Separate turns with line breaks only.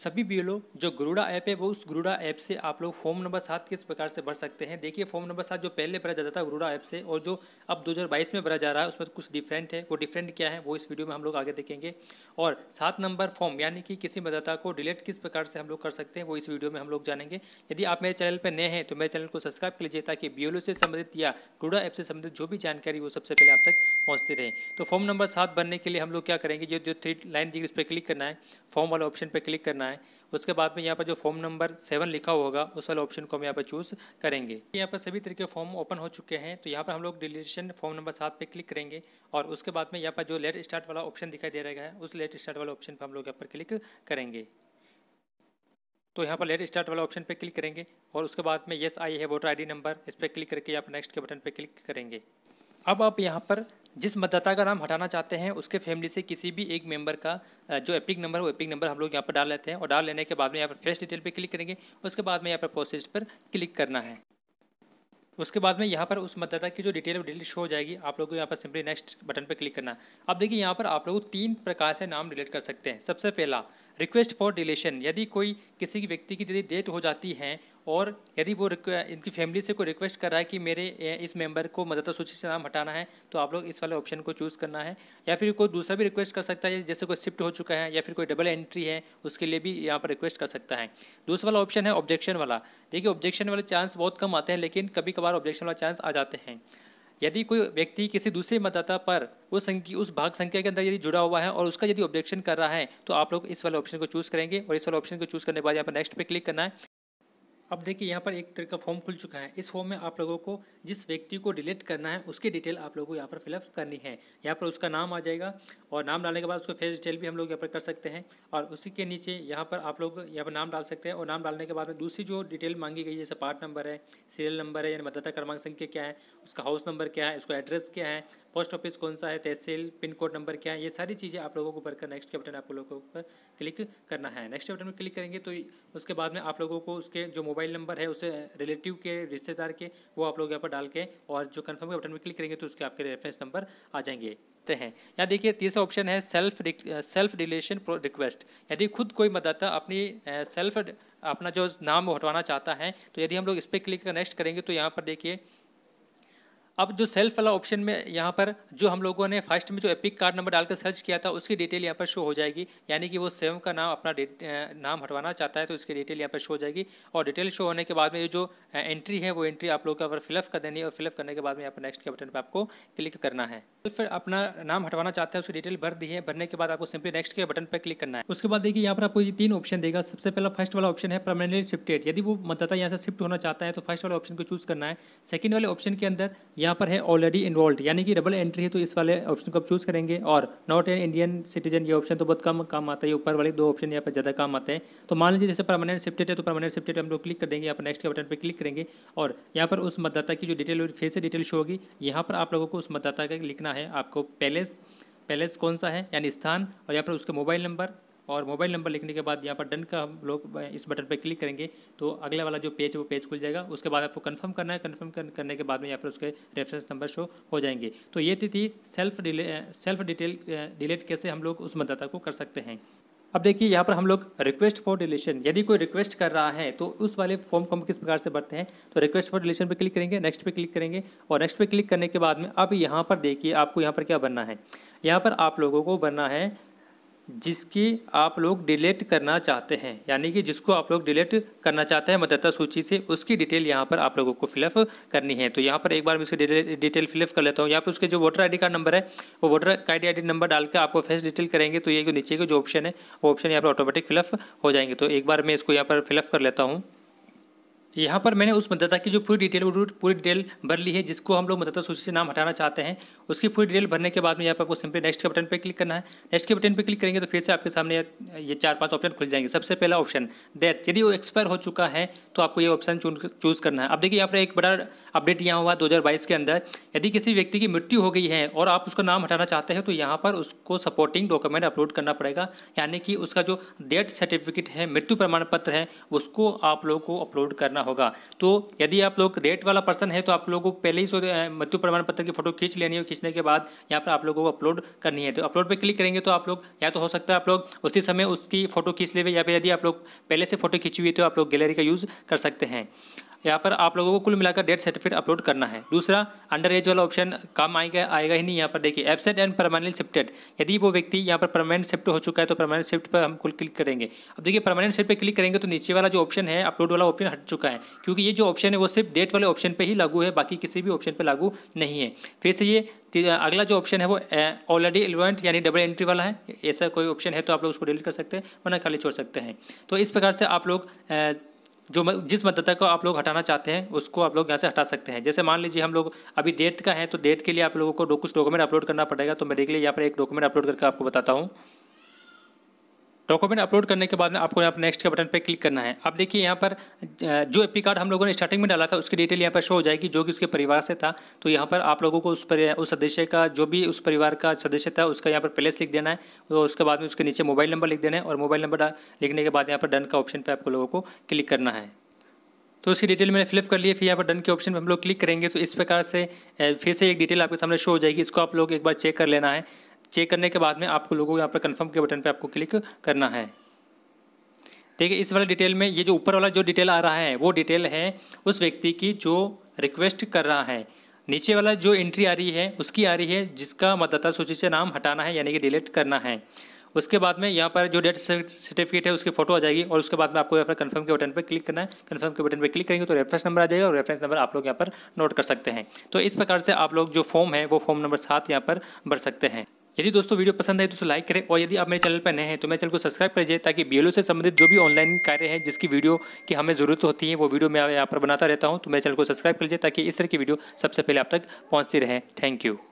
सभी बी जो गुरुड़ा ऐप है वो उस गुरुड़ा ऐप से आप लोग फॉर्म नंबर सात किस प्रकार से भर सकते हैं देखिए फॉर्म नंबर सात जो पहले भरा जाता था गुरुड़ा ऐप से और जो अब 2022 में भरा जा रहा है उसमें कुछ डिफरेंट है वो डिफरेंट क्या है वो इस वीडियो में हम लोग आगे देखेंगे और सात नंबर फॉर्म यानी कि किसी मतदाता को डिलीट किस प्रकार से हम लोग कर सकते हैं वो इस वीडियो में हम लोग जानेंगे यदि आप मेरे चैनल पर नए हैं तो मेरे चैनल को सब्सक्राइब कर लीजिए ताकि बी से संबंधित या गुरुड़ा ऐप से संबंधित जो भी जानकारी वो सबसे पहले आप तक पहुँचती रहे तो फॉर्म नंबर सात भरने के लिए हम लोग क्या करेंगे जो जो थ्री लाइन उस पर क्लिक करना है फॉर्म वाला ऑप्शन पर क्लिक करना है करना है उसके बाद में यहाँ पर जो फॉर्म नंबर सेवन लिखा होगा उस वाले ऑप्शन को हम यहाँ पर चूज़ करेंगे यहाँ पर सभी तरीके फॉर्म ओपन हो चुके हैं तो यहाँ पर हम लोग डिलीशन फॉर्म नंबर सात पे क्लिक करेंगे और उसके बाद में यहाँ पर जो लेट स्टार्ट वाला ऑप्शन दिखाई दे रहा है उस लेट स्टार्ट वाले ऑप्शन पर हम लोग यहाँ पर क्लिक करेंगे तो यहाँ पर लेट स्टार्ट वाला ऑप्शन पर क्लिक करेंगे और उसके बाद में येस आई है वोटर आई नंबर इस पर क्लिक करके यहाँ पर नेक्स्ट के बटन पर क्लिक करेंगे अब आप यहाँ पर जिस मतदाता का नाम हटाना चाहते हैं उसके फैमिली से किसी भी एक मेंबर का जो एपिक नंबर है वो एपिक नंबर हम लोग यहाँ पर डाल लेते हैं और डाल लेने के बाद में यहाँ पर फेस डिटेल पे क्लिक करेंगे उसके बाद में यहाँ पर प्रोसेस पर क्लिक करना है उसके बाद में यहाँ पर उस मतदाता की जो डिटेल डिटेल शो हो जाएगी आप लोगों को यहाँ पर सिंपली नेक्स्ट बटन पर क्लिक करना है अब देखिए यहाँ पर आप लोग तीन प्रकार से नाम डिलीट कर सकते हैं सबसे पहला रिक्वेस्ट फॉर डिलेशन यदि कोई किसी व्यक्ति की यदि डेट हो जाती है और यदि वो इनकी फैमिली से कोई रिक्वेस्ट कर रहा है कि मेरे इस मेंबर को मतदाता सूची से नाम हटाना है तो आप लोग इस वाले ऑप्शन को चूज़ करना है या फिर कोई दूसरा भी रिक्वेस्ट कर सकता है जैसे कोई शिफ्ट हो चुका है या फिर कोई डबल एंट्री है उसके लिए भी यहाँ पर रिक्वेस्ट कर सकता है दूसरा वाला ऑप्शन है ऑब्जेक्शन वाला देखिए ऑब्जेक्शन वाले चांस बहुत कम आते हैं लेकिन कभी कभार ऑब्जेक्शन वाला चांस आ जाते हैं यदि कोई व्यक्ति किसी दूसरे मतदाता पर उस संख्या उस भाग संख्या के अंदर यदि जुड़ा हुआ है और उसका यदि ऑब्जेक्शन कर रहा है तो आप लोग इस वाले ऑप्शन को चूज़ करेंगे और इस वाले ऑप्शन को चूज़ करने के बाद यहाँ पर नेक्स्ट पे क्लिक करना है अब देखिए यहाँ पर एक तरह का फॉर्म खुल चुका है इस फॉर्म में आप लोगों को जिस व्यक्ति को डिलीट करना है उसकी डिटेल आप लोगों को यहाँ पर फिलअप करनी है यहाँ पर उसका नाम आ जाएगा और नाम डालने के बाद उसको फेस डिटेल भी हम लोग यहाँ पर कर सकते हैं और उसी के नीचे यहाँ पर आप लोग यहाँ पर नाम डाल सकते हैं और नाम डालने के बाद में दूसरी जो डिटेल मांगी गई जैसे पार्ट नंबर है सीरियल नंबर है यानी मतदाता क्रमांक संख्या क्या है उसका हाउस नंबर क्या है उसका एड्रेस क्या है पोस्ट ऑफिस कौन सा है तहसील पिन कोड नंबर क्या है ये सारी चीज़ें आप लोगों को भरकर नेक्स्ट के बटन आप लोगों को पर क्लिक करना है नेक्स्ट बटन में क्लिक करेंगे तो उसके बाद में आप लोगों को उसके जो मोबाइल नंबर है उसे रिलेटिव के रिश्तेदार के वो आप लोग यहाँ पर डाल के और जो कन्फर्म के बटन में क्लिक करेंगे तो उसके आपके रेफरेंस नंबर आ जाएंगे ते तो हैं यहाँ देखिए तीसरा ऑप्शन है सेल्फ सेल्फ रिलेशन रिक्वेस्ट यदि खुद कोई मतदाता अपनी सेल्फ अपना जो नाम हटवाना चाहता है तो यदि हम लोग इस पर क्लिक कर नेक्स्ट करेंगे तो यहाँ पर देखिए अब जो सेल्फ वाला ऑप्शन में यहाँ पर जो हम लोगों ने फर्स्ट में जो एपिक कार्ड नंबर डालकर सर्च किया था उसकी डिटेल यहाँ पर शो हो जाएगी यानी कि वो सेव का नाम अपना नाम हटवाना चाहता है तो उसकी डिटेल यहाँ पर शो हो जाएगी और डिटेल शो होने के बाद में ये जो एंट्री है वो एंट्री आप लोग का फिलअप कर देनी है और फिलअप करने के बाद में यहाँ पर नेक्स्ट के बटन पर आपको क्लिक करना है तो फिर अपना नाम हटवाना चाहता है उसकी डिटेल भर दी है भरने के बाद आपको सिंपली नेक्स्ट के बटन पर क्लिक करना है उसके बाद देखिए यहाँ पर आपको ये तीन ऑप्शन देगा सबसे पहला फर्स्ट वाला ऑप्शन है परमानेंटली शिफ्टेड यदि वो मतदाता यहाँ से शिफ्ट होना चाहता है तो फर्स्ट वाले ऑप्शन को चूज़ करना है सेकेंड वाले ऑप्शन के अंदर यहाँ यहाँ पर है ऑलरेडी इन्वॉल्व यानी कि डबल एंट्री है तो इस वाले ऑप्शन को आप चूज़ करेंगे और नॉट एन इंडियन सिटीजन ये ऑप्शन तो बहुत कम काम आता है ऊपर वाले दो ऑप्शन यहाँ पर ज़्यादा काम आते हैं तो मान लीजिए जैसे परमानेंट शिफ्टेड है तो परमानेंट शिफ्टेड हम लोग क्लिक कर देंगे यहाँ पर नेक्स्ट के बटन पर क्लिक करेंगे और यहाँ पर उस मतदाता की जो डिटेल फिर से डिटेल शो होगी यहाँ पर आप लोगों को उस मतदाता का लिखना है आपको पैलेस पैलेस कौन सा है यानी स्थान और यहाँ पर उसका मोबाइल नंबर और मोबाइल नंबर लिखने के बाद यहाँ पर डन का हम लोग इस बटन पर क्लिक करेंगे तो अगला वाला जो पेज है वो पेज खुल जाएगा उसके बाद आपको कंफर्म करना है कंफर्म करने के बाद में या फिर उसके रेफरेंस नंबर शो हो जाएंगे तो ये थी self delay self detail delete कैसे हम लोग उस मतदाता को कर सकते हैं अब देखिए यहाँ पर हम लोग रिक्वेस्ट फॉर डिलीशन यदि कोई रिक्वेस्ट कर रहा है तो उस वाले फॉर्म को हम किस प्रकार से भरते हैं तो रिक्वेस्ट फॉर डिलीशन पर क्लिक करेंगे नेक्स्ट पर क्लिक करेंगे और नेक्स्ट पर क्लिक करने के बाद में अब यहाँ पर देखिए आपको यहाँ पर क्या बनना है यहाँ पर आप लोगों को बनना है जिसकी आप लोग डिलीट करना चाहते हैं यानी कि जिसको आप लोग डिलीट करना चाहते हैं मतदाता सूची से उसकी डिटेल यहाँ पर आप लोगों को फिलअप करनी है तो यहाँ पर एक बार मैं इसकी डिटेल फिलअप कर लेता हूँ यहाँ पर उसके जो वोटर आईडी कार्ड नंबर है वो वोटर आई डी नंबर डाल के आपको फेस डिटेल करेंगे तो ये जो नीचे का जो ऑप्शन है वो ऑप्शन यहाँ पर ऑटोमेटिक फिलअप हो जाएंगे तो एक बार मैं इसको यहाँ पर फिलअप कर लेता हूँ यहाँ पर मैंने उस मतदाता की जो पूरी डिटेल पूरी डिटेल भर ली है जिसको हम लोग मतदाता सूची से नाम हटाना चाहते हैं उसकी पूरी डिटेल भरने के बाद में यहाँ पर आपको सिंपली नेक्स्ट के बटन पर क्लिक करना है नेक्स्ट के बटन पर क्लिक करेंगे तो फिर से आपके सामने ये चार पांच ऑप्शन खुल जाएंगे सबसे पहला ऑप्शन डेथ यदि वो एक्सपायर हो चुका है तो आपको ये ऑप्शन चूज़ करना है अब देखिए यहाँ पर एक बड़ा अपडेट यहाँ हुआ दो के अंदर यदि किसी व्यक्ति की मृत्यु हो गई है और आप उसका नाम हटाना चाहते हैं तो यहाँ पर उसको सपोर्टिंग डॉक्यूमेंट अपलोड करना पड़ेगा यानी कि उसका जो डेथ सर्टिफिकेट है मृत्यु प्रमाण पत्र है उसको आप लोगों को अपलोड करना करना होगा तो यदि आप लोग रेट वाला पर्सन है तो आप लोगों को पहले ही मृत्यु प्रमाण पत्र की फोटो खींच लेनी है खींचने के बाद यहाँ पर आप लोगों को अपलोड करनी है तो अपलोड पर क्लिक करेंगे तो आप लोग या तो हो सकता है आप लोग उसी समय उसकी फ़ोटो खींच ले या फिर यदि आप लोग पहले से फ़ोटो खींची हुई तो आप लोग गैलरी का यूज़ कर सकते हैं यहाँ पर आप लोगों को कुल मिलाकर डेथ सर्टिफिकेट अपलोड करना है दूसरा अंडर एज वाला ऑप्शन काम आएगा आएगा ही नहीं यहाँ पर देखिए एबसेंट एंड परमानेंट शिफ्टेड यदि वो व्यक्ति यहाँ पर परमानेंट शिफ्ट हो चुका है तो परमानेंट शिफ्ट पर हम कुल क्लिक करेंगे अब देखिए परमानेंट शिफ्ट पर क्लिक करेंगे तो नीचे वाला जो ऑप्शन है अपलोड वाला ऑप्शन हट चुका है क्योंकि ये जो ऑप्शन है वो सिर्फ डेट वाले ऑप्शन पर ही लागू है बाकी किसी भी ऑप्शन पर लागू नहीं है फिर से ये अगला जो ऑप्शन है वो ऑलरेडी एलिवेंट यानी डबल एंट्री वाला है ऐसा कोई ऑप्शन है तो आप लोग उसको डिलीट कर सकते हैं वरना खाली छोड़ सकते हैं तो इस प्रकार से आप लोग जो जिस मतदाता को आप लोग हटाना चाहते हैं उसको आप लोग यहाँ से हटा सकते हैं जैसे मान लीजिए हम लोग अभी डेट का है तो डेट के लिए आप लोगों को कुछ डॉक्यूमेंट अपलोड करना पड़ेगा तो मैं देख लिए यहाँ पर एक डॉक्यूमेंट अपलोड करके आपको बताता हूँ डॉक्यूमेंट तो अपलोड करने के बाद में आपको यहाँ पर नेक्स्ट के बटन पर क्लिक करना है अब देखिए यहाँ पर जो एपी कार्ड हम लोगों ने स्टार्टिंग में डाला था उसकी डिटेल यहाँ पर शो हो जाएगी जो कि उसके परिवार से था तो यहाँ पर आप लोगों को उस पर उस सदस्य का जो भी उस परिवार का सदस्य था उसका यहाँ पर प्लेस लिख देना है और उसके बाद में उसके नीचे मोबाइल नंबर लिख देना है और मोबाइल नंबर लिखने के बाद यहाँ पर डन का ऑप्शन पर आप लोगों को क्लिक करना है तो उसकी डिटेल मैंने फ्लिप कर लिए फिर यहाँ पर डन के ऑप्शन पर हम लोग क्लिक करेंगे तो इस प्रकार से फिर से एक डिटेल आपके सामने शो हो जाएगी इसको आप लोग एक बार चेक कर लेना है चेक करने के बाद में आपको लोगों को यहाँ पर कन्फर्म के बटन पर आपको क्लिक करना है ठीक है इस वाले डिटेल में ये जो ऊपर वाला जो डिटेल आ रहा है वो डिटेल है उस व्यक्ति की जो रिक्वेस्ट कर रहा है नीचे वाला जो एंट्री आ रही है उसकी आ रही है जिसका मतदाता सूची से नाम हटाना है यानी कि डिलीट करना है उसके बाद में यहाँ पर जो डेथ सर्टिफिकेट है उसकी फोटो आ जाएगी और उसके बाद में आपको यहाँ पर कन्फर्म के बटन पर क्लिक करना है कन्फर्म के बटन पर क्लिक करेंगे तो रेफरेंस नंबर आ जाएगा और रेफरेंस नंबर आप लोग यहाँ पर नोट कर सकते हैं तो इस प्रकार से आप लोग जो फॉर्म है वो फॉर्म नंबर सात यहाँ पर भर सकते हैं यदि दोस्तों वीडियो पसंद है तो लाइक करें और यदि आप मेरे चैनल पर नए हैं तो मेरे चैनल को सब्सक्राइब कर ताकि बी से संबंधित जो भी ऑनलाइन कार्य है जिसकी वीडियो की हमें ज़रूरत होती है वो वीडियो मैं यहाँ पर बनाता रहता हूँ तो मेरे चैनल को सब्सक्राइब कर लीजिए ताकि इस तरह की वीडियो सबसे पहले आप तक पहुँचती रहे थैंक यू